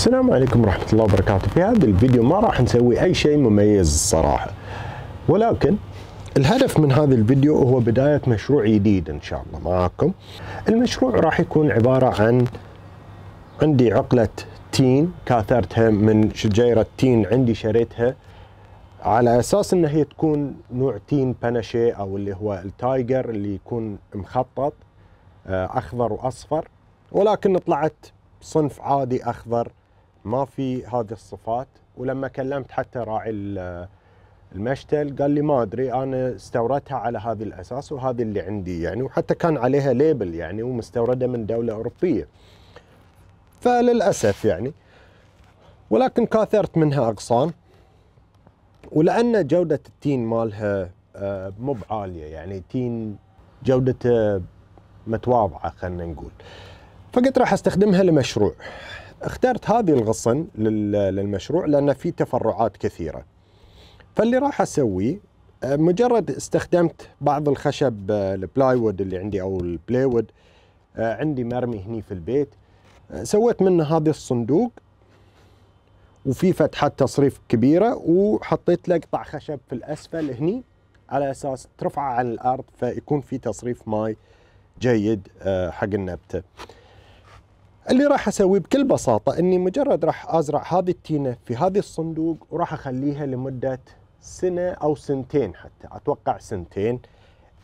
السلام عليكم ورحمة الله وبركاته في هذا الفيديو ما راح نسوي أي شيء مميز الصراحة ولكن الهدف من هذا الفيديو هو بداية مشروع جديد إن شاء الله معاكم المشروع راح يكون عبارة عن عندي عقلة تين كاثرتها من شجيرة تين عندي شريتها على اساس ان هي تكون نوع تين بانشي او اللي هو التايجر اللي يكون مخطط آه، اخضر واصفر ولكن طلعت صنف عادي اخضر ما في هذه الصفات ولما كلمت حتى راعي المشتل قال لي ما ادري انا استوردتها على هذا الاساس وهذه اللي عندي يعني وحتى كان عليها ليبل يعني ومستورده من دوله اوروبيه فللاسف يعني ولكن كاثرت منها اغصان ولان جوده التين مالها آه، مو بعاليه يعني تين جودته متواضعه خلينا نقول فقلت راح استخدمها لمشروع اخترت هذه الغصن للمشروع لأن في تفرعات كثيرة فاللي راح أسويه مجرد استخدمت بعض الخشب آه، البلايوود اللي عندي أو البلايوود آه، عندي مرمي هني في البيت آه، سويت منه هذا الصندوق وفي فتحة تصريف كبيرة وحطيت له قطع خشب في الأسفل هني على أساس ترفعه عن الأرض فيكون في تصريف ماي جيد حق النبتة اللي راح اسويه بكل بساطه اني مجرد راح ازرع هذه التينه في هذه الصندوق وراح اخليها لمده سنه او سنتين حتى اتوقع سنتين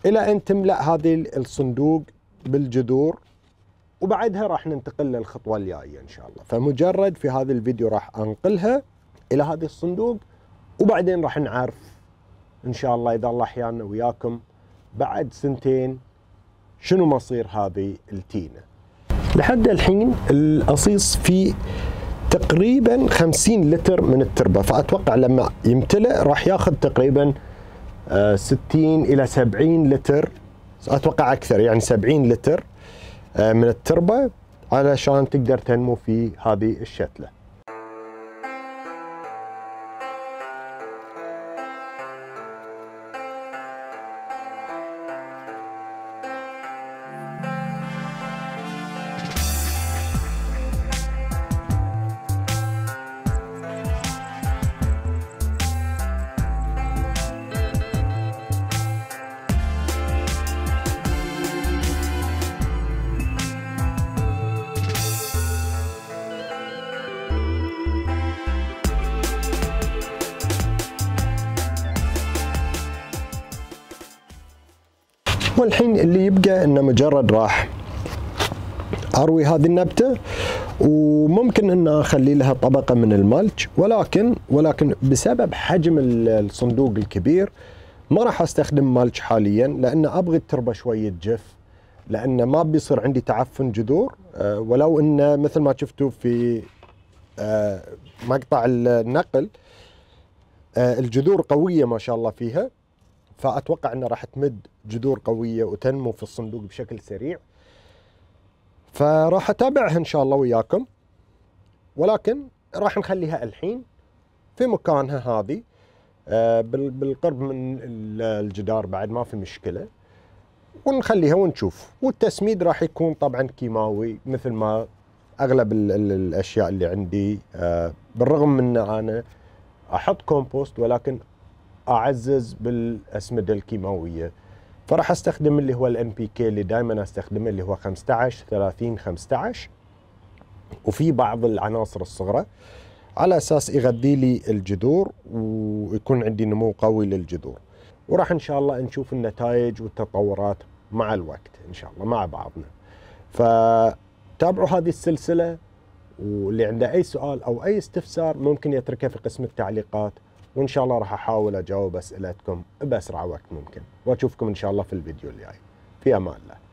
الى ان تملا هذه الصندوق بالجذور وبعدها راح ننتقل للخطوه الجايه ان شاء الله فمجرد في هذا الفيديو راح انقلها الى هذه الصندوق وبعدين راح نعرف ان شاء الله اذا الله احيانا وياكم بعد سنتين شنو مصير هذه التينه لحد الحين القصيص فيه تقريبا 50 لتر من التربه فاتوقع لما يمتلئ راح ياخذ تقريبا 60 آه، الى 70 لتر اتوقع اكثر يعني 70 لتر آه، من التربه علشان تقدر تنمو في هذه الشتله والحين اللي يبقى انه مجرد راح اروي هذه النبته وممكن ان اخلي لها طبقه من المالتش ولكن ولكن بسبب حجم الصندوق الكبير ما راح استخدم مالتش حاليا لان ابغي التربه شويه جف لان ما بيصير عندي تعفن جذور آه، ولو ان مثل ما شفتوا في آه، مقطع النقل آه، الجذور قويه ما شاء الله فيها فاتوقع انها راح تمد جذور قويه وتنمو في الصندوق بشكل سريع فراح اتابعها ان شاء الله وياكم ولكن راح نخليها الحين في مكانها هذه آه، بالقرب من الجدار بعد ما في مشكله ونخليها ونشوف والتسميد راح يكون طبعا كيماوي مثل ما اغلب الـ الـ الاشياء اللي عندي آه، بالرغم من انا احط كومبوست ولكن اعزز بالاسمده الكيماويه فراح استخدم اللي هو الام بي كي اللي دائما استخدمه اللي هو 15 30 15 وفي بعض العناصر الصغرى على اساس يغذي لي الجذور ويكون عندي نمو قوي للجذور وراح ان شاء الله نشوف النتائج والتطورات مع الوقت ان شاء الله مع بعضنا فتابعوا هذه السلسله واللي عنده اي سؤال او اي استفسار ممكن يتركه في قسم التعليقات وان شاء الله راح احاول اجاوب اسئلتكم باسرع وقت ممكن واشوفكم ان شاء الله في الفيديو الجاي في امان الله